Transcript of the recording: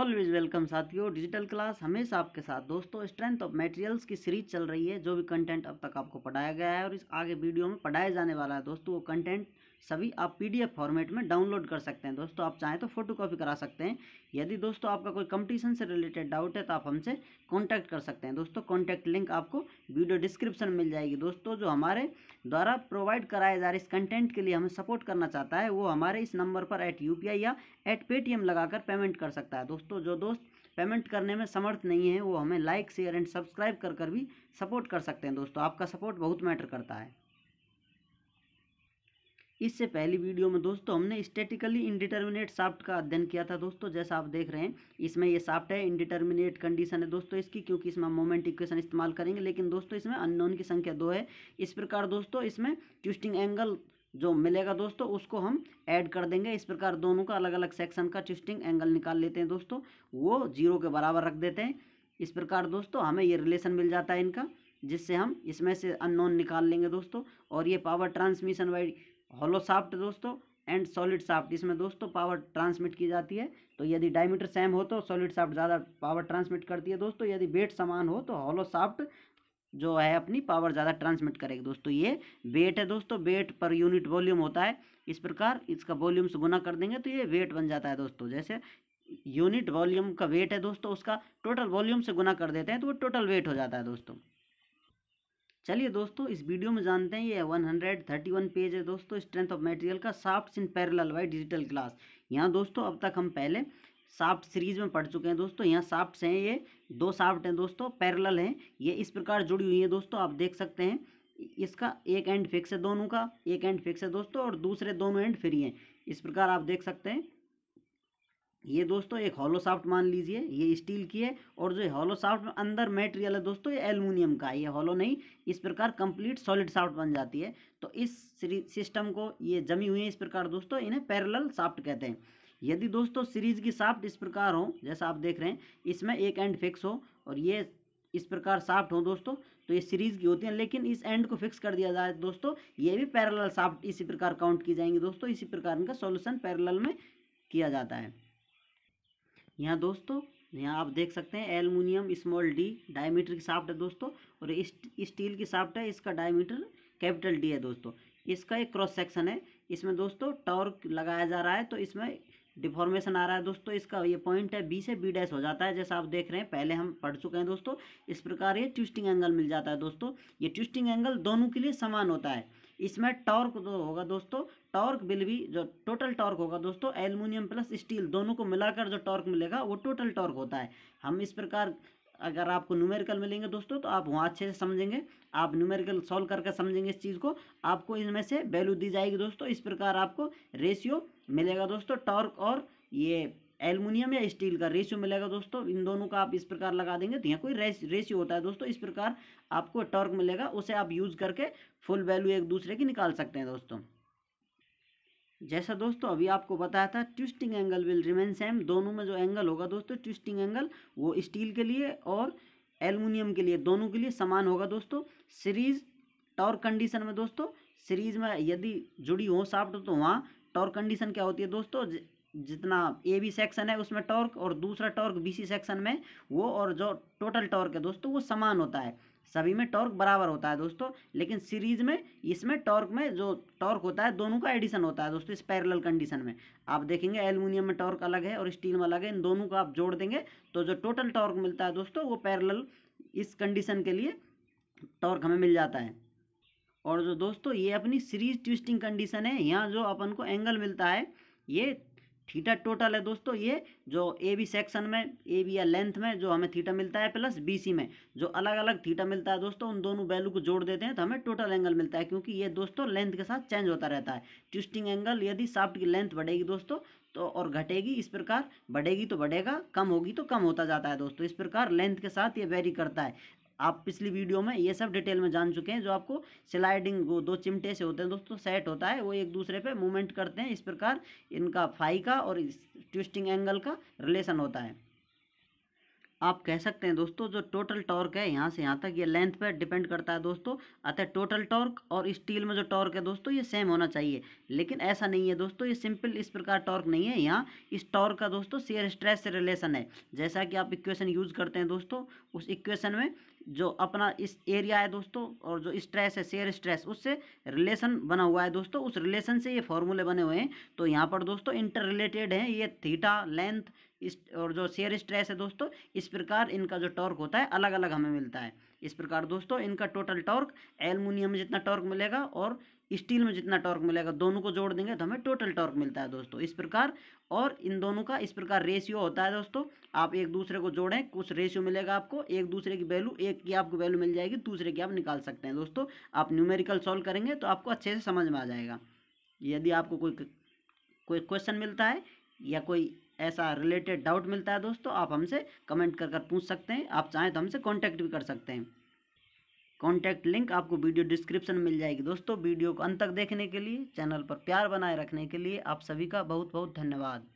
always welcome साथियों digital class हमेशा आपके साथ दोस्तों स्ट्रेंथ ऑफ मटेरियल्स की सीरीज चल रही है जो भी कंटेंट अब तक आपको पढ़ाया गया है और इस आगे वीडियो में पढ़ाया जाने वाला है दोस्तों वो कंटेंट सभी आप पीडीएफ फॉर्मेट में डाउनलोड कर सकते हैं दोस्तों आप चाहें तो फोटो कॉपी करा सकते हैं यदि दोस्तों आपका कोई कंपटीशन से रिलेटेड डाउट है तो आप हमसे कॉन्टैक्ट कर सकते हैं दोस्तों कॉन्टैक्ट लिंक आपको वीडियो डिस्क्रिप्शन मिल जाएगी दोस्तों जो हमारे द्वारा प्रोवाइड कराए जा रहे इस कंटेंट के लिए हमें सपोर्ट करना चाहता है वो हमारे इस नंबर पर एट यू या एट पेटीएम लगाकर पेमेंट कर सकता है दोस्तों जो दोस्त पेमेंट करने में समर्थ नहीं है वो हमें लाइक शेयर एंड सब्सक्राइब कर कर भी सपोर्ट कर सकते हैं दोस्तों आपका सपोर्ट बहुत मैटर करता है इससे पहली वीडियो में दोस्तों हमने स्टेटिकली इनडिटर्मिनेट साफ्ट का अध्ययन किया था दोस्तों जैसा आप देख रहे हैं इसमें ये साफ्ट है इनडिटर्मिनेट कंडीशन है दोस्तों इसकी क्योंकि इसमें मोमेंट इक्वेशन इस्तेमाल करेंगे लेकिन दोस्तों इसमें अननोन की संख्या दो है इस प्रकार दोस्तों इसमें ट्विस्टिंग एंगल जो मिलेगा दोस्तों उसको हम ऐड कर देंगे इस प्रकार दोनों का अलग अलग सेक्शन का ट्विस्टिंग एंगल निकाल लेते हैं दोस्तों वो जीरो के बराबर रख देते हैं इस प्रकार दोस्तों हमें ये रिलेशन मिल जाता है इनका जिससे हम इसमें से अननोन निकाल लेंगे दोस्तों और ये power transmission wide hollow shaft दोस्तों एंड सॉलिड साफ्ट इसमें दोस्तों पावर ट्रांसमिट की जाती है तो यदि डायमीटर सेम हो तो सॉलिड साफ्ट ज़्यादा पावर ट्रांसमिट करती है दोस्तों यदि वेट समान हो तो हॉलो साफ्ट जो है अपनी पावर ज़्यादा ट्रांसमिट करेगी दोस्तों ये वेट है दोस्तों वेट पर यूनिट वॉल्यूम होता है इस प्रकार इसका वॉल्यूम से गुना कर देंगे तो ये वेट बन जाता है दोस्तों जैसे यूनिट वॉल्यूम का वेट है दोस्तों उसका टोटल वॉल्यूम से गुना कर देते हैं तो वो टोटल वेट हो जाता है दोस्तों चलिए दोस्तों इस वीडियो में जानते हैं ये 131 पेज है दोस्तों स्ट्रेंथ ऑफ मटेरियल का shaft in parallel by digital class यहाँ दोस्तों अब तक हम पहले साफ्ट सीरीज में पढ़ चुके हैं दोस्तों यहाँ साफ्ट्स हैं ये दो साफ्ट हैं दोस्तों पैरेलल हैं ये इस प्रकार जुड़ी हुई है दोस्तों आप देख सकते हैं इसका एक एंड फिक्स है दोनों का एक एंड फिक्स है दोस्तों और दूसरे दोनों एंड फ्री हैं इस प्रकार आप देख सकते हैं ये दोस्तों एक हॉलो साफ्ट मान लीजिए ये स्टील की है और जो हॉलो में अंदर मेटेरियल है दोस्तों ये एल्यूमिनियम का है ये हॉलो नहीं इस प्रकार कंप्लीट सॉलिड साफ्ट बन जाती है तो इस सिस्टम को ये जमी हुई है इस प्रकार दोस्तों इन्हें पैरेलल साफ्ट कहते हैं यदि दोस्तों सीरीज की साफ्ट इस प्रकार हो जैसा आप देख रहे हैं इसमें एक एंड फिक्स हो और ये इस प्रकार साफ्ट हो दोस्तों तो ये सीरीज की होती है लेकिन इस एंड को फिक्स कर दिया जाए दोस्तों ये भी पैरेलल साफ्ट इसी प्रकार काउंट की जाएंगी दोस्तों इसी प्रकार इनका सॉल्यूशन पैरेलल में किया जाता है यहाँ दोस्तों यहाँ आप देख सकते हैं एलमिनियम स्मॉल डी डायमीटर की साफ्ट है दोस्तों और स्टील की साफ्ट है इसका डायमीटर कैपिटल डी है दोस्तों इसका एक क्रॉस सेक्शन है इसमें दोस्तों टॉर्क लगाया जा रहा है तो इसमें डिफॉर्मेशन आ रहा है दोस्तों इसका ये पॉइंट है बी से बी डैश हो जाता है जैसा आप देख रहे हैं पहले हम पढ़ चुके हैं दोस्तों इस प्रकार ये ट्विस्टिंग एंगल मिल जाता है दोस्तों ये ट्विस्टिंग एंगल दोनों के लिए समान होता है इसमें टॉर्क जो होगा दोस्तों टॉर्क बिल भी जो टोटल टॉर्क होगा दोस्तों एल्यूमिनियम प्लस स्टील दोनों को मिलाकर जो टॉर्क मिलेगा वो टोटल टॉर्क होता है हम इस प्रकार अगर आपको न्यूमेरिकल मिलेंगे दोस्तों तो आप वहाँ अच्छे से समझेंगे आप न्यूमेरिकल सॉल्व करके समझेंगे इस चीज़ को आपको इनमें से वैल्यू दी जाएगी दोस्तों इस प्रकार आपको रेशियो मिलेगा दोस्तों टॉर्क और ये एल्युमिनियम या स्टील का रेशियो मिलेगा दोस्तों इन दोनों का आप इस प्रकार लगा देंगे तो यहाँ कोई रेशियो होता है दोस्तों इस प्रकार आपको टॉर्क मिलेगा उसे आप यूज़ करके फुल वैल्यू एक दूसरे की निकाल सकते हैं दोस्तों जैसा दोस्तों अभी आपको बताया था twisting angle will remain same दोनों में जो एंगल होगा दोस्तों ट्विस्टिंग एंगल वो स्टील के लिए और एल्युमिनियम के लिए दोनों के लिए समान होगा दोस्तों सीरीज टॉर्क कंडीशन में दोस्तों सीरीज में यदि जुड़ी हो साफ्ट तो वहाँ टॉर्क कंडीशन क्या होती है दोस्तों जितना ए बी सेक्शन है उसमें टॉर्क और दूसरा टॉर्क बी सी सेक्शन में वो और जो टोटल टॉर्क है दोस्तों वो समान होता है सभी में टॉर्क बराबर होता है दोस्तों लेकिन सीरीज में इसमें टॉर्क में जो टॉर्क होता है दोनों का एडिशन होता है दोस्तों इस पैरेलल कंडीशन में आप देखेंगे एल्युमिनियम में टॉर्क अलग है और स्टील में अलग है इन दोनों को आप जोड़ देंगे तो जो टोटल टॉर्क मिलता है दोस्तों वो पैरेलल इस कंडीशन के लिए टॉर्क हमें मिल जाता है और जो दोस्तों ये अपनी सीरीज ट्विस्टिंग कंडीशन है यहाँ जो अपन को एंगल मिलता है ये थीटा टोटल है दोस्तों ये जो ए बी सेक्शन में ए बी या लेंथ में जो हमें थीटा मिलता है प्लस बी सी में जो अलग अलग थीटा मिलता है दोस्तों उन दोनों वैल्यू को जोड़ देते हैं तो हमें टोटल एंगल मिलता है क्योंकि ये दोस्तों लेंथ के साथ चेंज होता रहता है ट्विस्टिंग एंगल यदि साफ्ट की लेंथ बढ़ेगी दोस्तों तो और घटेगी इस प्रकार बढ़ेगी तो बढ़ेगा कम होगी तो कम होता जाता है दोस्तों इस प्रकार लेंथ के साथ ये वेरी करता है आप पिछली वीडियो में ये सब डिटेल में जान चुके हैं जो आपको स्लाइडिंग वो दो चिमटे से होते हैं दोस्तों सेट होता है वो एक दूसरे पे मूवमेंट करते हैं इस प्रकार इनका फाई का और ट्विस्टिंग एंगल का रिलेशन होता है आप कह सकते हैं दोस्तों जो टोटल टॉर्क है यहाँ से यहाँ तक ये लेंथ पर डिपेंड करता है दोस्तों अतः टोटल टॉर्क और स्टील में जो टॉर्क है दोस्तों ये सेम होना चाहिए लेकिन ऐसा नहीं है दोस्तों ये सिंपल इस प्रकार टॉर्क नहीं है यहाँ इस टॉर्क का दोस्तों शेयर स्ट्रेस से रिलेशन है जैसा कि आप इक्वेशन यूज़ करते हैं दोस्तों उस इक्वेशन में जो अपना इस एरिया है दोस्तों और जो स्ट्रेस है शेयर स्ट्रेस उससे रिलेशन बना हुआ है दोस्तों उस रिलेशन से ये फॉर्मूले बने हुए हैं तो यहाँ पर दोस्तों इंटर रिलेटेड हैं ये थीटा लेंथ इस और जो शेयर स्ट्रेस है दोस्तों इस प्रकार इनका जो टॉर्क होता है अलग अलग हमें मिलता है इस प्रकार दोस्तों इनका टोटल टॉर्क एलमोनियम में जितना टॉर्क मिलेगा और स्टील में जितना टॉर्क मिलेगा दोनों को जोड़ देंगे तो हमें टोटल टॉर्क मिलता है दोस्तों इस प्रकार और इन दोनों का इस प्रकार रेशियो होता है दोस्तों आप एक दूसरे को जोड़ें कुछ रेशियो मिलेगा आपको एक दूसरे की वैल्यू एक की आपको वैल्यू मिल जाएगी दूसरे की आप निकाल सकते हैं दोस्तों आप न्यूमेरिकल सॉल्व करेंगे तो आपको अच्छे से समझ में आ जाएगा यदि आपको कोई कोई क्वेश्चन मिलता है या कोई ऐसा रिलेटेड डाउट मिलता है दोस्तों आप हमसे कमेंट कर कर पूछ सकते हैं आप चाहें तो हमसे कॉन्टैक्ट भी कर सकते हैं कॉन्टैक्ट लिंक आपको वीडियो डिस्क्रिप्शन में मिल जाएगी दोस्तों वीडियो को अंत तक देखने के लिए चैनल पर प्यार बनाए रखने के लिए आप सभी का बहुत बहुत धन्यवाद